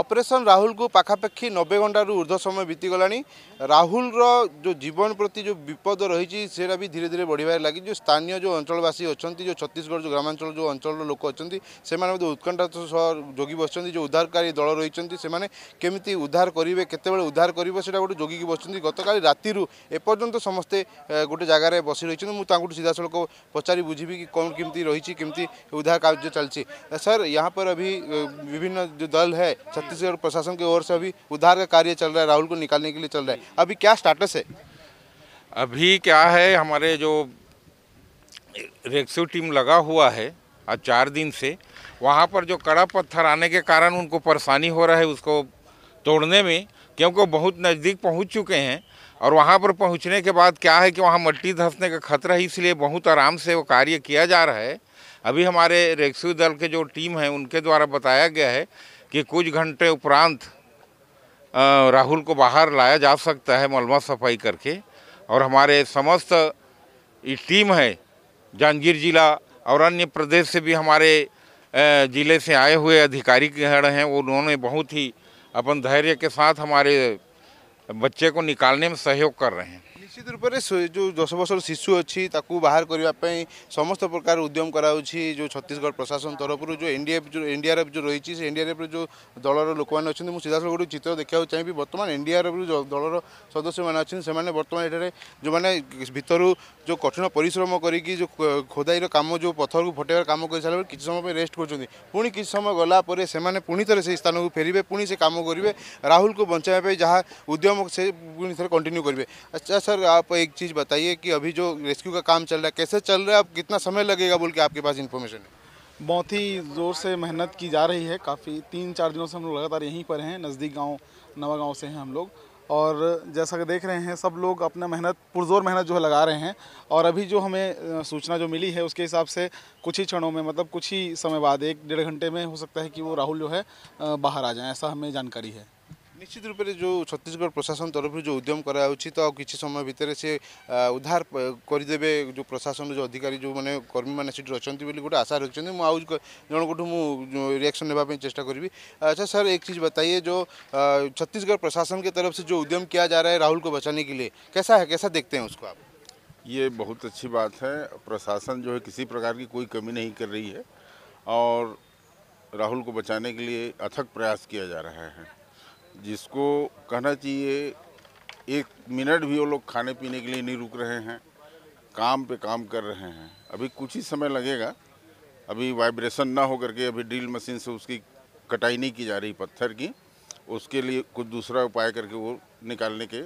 operation ରାହୁଲକୁ ପାଖାପାଖି ନବେ ଘଣ୍ଟାରୁ ଉର୍ଦ୍ଧ୍ୱ ସମୟ ବିତିଗଲାଣି ରାହୁଲର ଯେଉଁ ଜୀବନ ପ୍ରତି ଯେଉଁ ବିପଦ ରହିଛି ସେଇଟା ବି ଧୀରେ ଧୀରେ ବଢ଼ିବାରେ ଲାଗିଛି ଯେଉଁ ସ୍ଥାନୀୟ ଯେଉଁ ଅଞ୍ଚଳବାସୀ ଅଛନ୍ତି ଯେଉଁ ଛତିଶଗଡ଼ ଯେଉଁ ଗ୍ରାମାଞ୍ଚଳ ଯେଉଁ ଅଞ୍ଚଳର ଲୋକ ଅଛନ୍ତି ସେମାନେ ମଧ୍ୟ ଉତ୍କଣ୍ଠା ସହ ଯୋଗି ବସିଛନ୍ତି ଯେଉଁ ଉଦ୍ଧାରକାରୀ ଦଳ ରହିଛନ୍ତି ସେମାନେ କେମିତି ଉଦ୍ଧାର କରିବେ କେତେବେଳେ ଉଦ୍ଧାର କରିବେ ସେଇଟା ଗୋଟେ ଯୋଗିକି ବସିଛନ୍ତି ଗତକାଲି ରାତିରୁ ଏପର୍ଯ୍ୟନ୍ତ ସମସ୍ତେ ଗୋଟେ ଜାଗାରେ ବସି ରହିଛନ୍ତି ମୁଁ ତାଙ୍କଠୁ ସିଧାସଳଖ ପଚାରି ବୁଝିବି କି କ'ଣ କେମିତି ରହିଛି କେମିତି उद्धार कार्य जो चलती सर यहाँ पर अभी विभिन्न जो दल है छत्तीसगढ़ प्रशासन की ओर से अभी उद्धार का कार्य चल रहा है राहुल को निकालने के लिए चल रहा है अभी क्या स्टाटस है अभी क्या है हमारे जो रेस्क्यू टीम लगा हुआ है आज चार दिन से वहाँ पर जो कड़ा पत्थर आने के कारण उनको परेशानी हो रहा है उसको तोड़ने में क्योंकि वो बहुत नज़दीक पहुँच चुके हैं और वहाँ पर पहुँचने के बाद क्या है कि वहाँ मट्टी धंसने का खतरा है इसलिए बहुत आराम से वो कार्य किया जा रहा है अभी हमारे रेस्क्यू दल के जो टीम है उनके द्वारा बताया गया है कि कुछ घंटे उपरांत राहुल को बाहर लाया जा सकता है मलमा सफाई करके और हमारे समस्त टीम है जांजगीर जिला और अन्य प्रदेश से भी हमारे ज़िले से आए हुए अधिकारी गण हैं उन्होंने बहुत ही अपन धैर्य के साथ हमारे बच्चे को निकालने में सहयोग कर रहे हैं निश्चित रूप से जो दस वर्ष शिशु अच्छी बाहर करने समस्त प्रकार उद्यम कराऊ जो छत्तीसगढ़ प्रशासन तरफ जो एनडीएफ जो एनडीआरएफ जो रही से एनडीआरएफ जो दल लोक मैंने सीधा सीधासल गोटे चित्र देखा चाहिए बर्तमान एनडीआरएफ जो दल सदस्य मैंने अच्छा से बर्तमान ये जो मैंने भितर जो कठिन परिश्रम कर जो खोदाईर काम जो पथर को फटेबार कम कर सारे किसी समय रेस्ट कर पुणी किसी समय गलापर से पुणी थे से स्थान को फेरबे पुणी से कम करेंगे राहुल को बचाई जहाँ उद्यम हम से सर कंटिन्यू करेंगे अच्छा सर आप एक चीज़ बताइए कि अभी जो रेस्क्यू का काम चल रहा है कैसे चल रहा है आप कितना समय लगेगा बोल के आपके पास इन्फॉर्मेशन है बहुत ही ज़ोर से मेहनत की जा रही है काफ़ी तीन चार दिनों से हम लोग लगातार यहीं पर हैं नज़दीक गाँव नवा से हैं हम लोग और जैसा कि देख रहे हैं सब लोग अपना मेहनत पुरजोर मेहनत जो है लगा रहे हैं और अभी जो हमें सूचना जो मिली है उसके हिसाब से कुछ ही क्षणों में मतलब कुछ ही समय बाद एक डेढ़ घंटे में हो सकता है कि वो राहुल जो है बाहर आ जाए ऐसा हमें जानकारी है निश्चित रूप से जो छत्तीसगढ़ प्रशासन तरफ जो उद्यम कराऊँच तो किसी समय भितर से उद्धार करदे जो प्रशासन जो अधिकारी जो मैंने कर्मी मैंने अच्छा अच्छे गोटे आशा रखी मुझे जनकोठू मुझे रिएक्शन ने चेषा करी अच्छा सर एक चीज़ बताइए जो छत्तीसगढ़ प्रशासन के तरफ से जो उद्यम किया जा रहा है राहुल को बचाने के लिए कैसा है कैसा देखते हैं उसको आप ये बहुत अच्छी बात है प्रशासन जो है किसी प्रकार की कोई कमी नहीं कर रही है और राहुल को बचाने के लिए अथक प्रयास किया जा रहा है जिसको कहना चाहिए एक मिनट भी वो लोग खाने पीने के लिए नहीं रुक रहे हैं काम पे काम कर रहे हैं अभी कुछ ही समय लगेगा अभी वाइब्रेशन ना होकर के अभी ड्रिल मशीन से उसकी कटाई नहीं की जा रही पत्थर की उसके लिए कुछ दूसरा उपाय करके वो निकालने के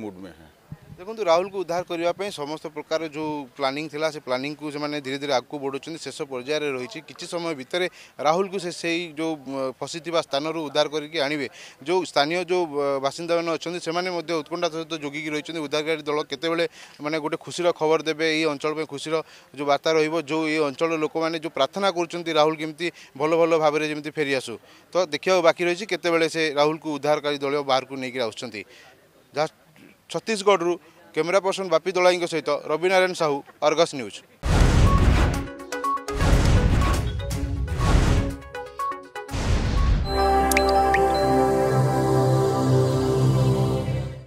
मूड में है ଦେଖନ୍ତୁ ରାହୁଲକୁ ଉଦ୍ଧାର କରିବା ପାଇଁ ସମସ୍ତ ପ୍ରକାର ଯେଉଁ ପ୍ଲାନିଂ ଥିଲା ସେ ପ୍ଲାନିଂକୁ ସେମାନେ ଧୀରେ ଧୀରେ ଆଗକୁ ବଢ଼ୁଛନ୍ତି ଶେଷ ପର୍ଯ୍ୟାୟରେ ରହିଛି କିଛି ସମୟ ଭିତରେ ରାହୁଲକୁ ସେ ସେଇ ଯେଉଁ ଫସିଥିବା ସ୍ଥାନରୁ ଉଦ୍ଧାର କରିକି ଆଣିବେ ଯେଉଁ ସ୍ଥାନୀୟ ଯେଉଁ ବାସିନ୍ଦାମାନେ ଅଛନ୍ତି ସେମାନେ ମଧ୍ୟ ଉତ୍କଣ୍ଠା ସହିତ ଯୋଗିକି ରହିଛନ୍ତି ଉଦ୍ଧାରକାରୀ ଦଳ କେତେବେଳେ ମାନେ ଗୋଟେ ଖୁସିର ଖବର ଦେବେ ଏହି ଅଞ୍ଚଳ ପାଇଁ ଖୁସିର ଯେଉଁ ବାର୍ତ୍ତା ରହିବ ଯେଉଁ ଏହି ଅଞ୍ଚଳର ଲୋକମାନେ ଯେଉଁ ପ୍ରାର୍ଥନା କରୁଛନ୍ତି ରାହୁଲ କେମିତି ଭଲ ଭଲ ଭାବରେ ଯେମିତି ଫେରିଆସୁ ତ ଦେଖିବାକୁ ବାକି ରହିଛି କେତେବେଳେ ସେ ରାହୁଲକୁ ଉଦ୍ଧାରକାରୀ ଦଳ ବାହାରକୁ ନେଇକି ଆସୁଛନ୍ତି ଯାହା ଛତିଶଗଡ଼ରୁ କ୍ୟାମେରା ପର୍ସନ୍ ବାପି ଦୋଳାଇଙ୍କ ସହିତ ରବି ନାରାୟଣ ସାହୁ ଅର୍ଗସ୍ ନ୍ୟୁଜ୍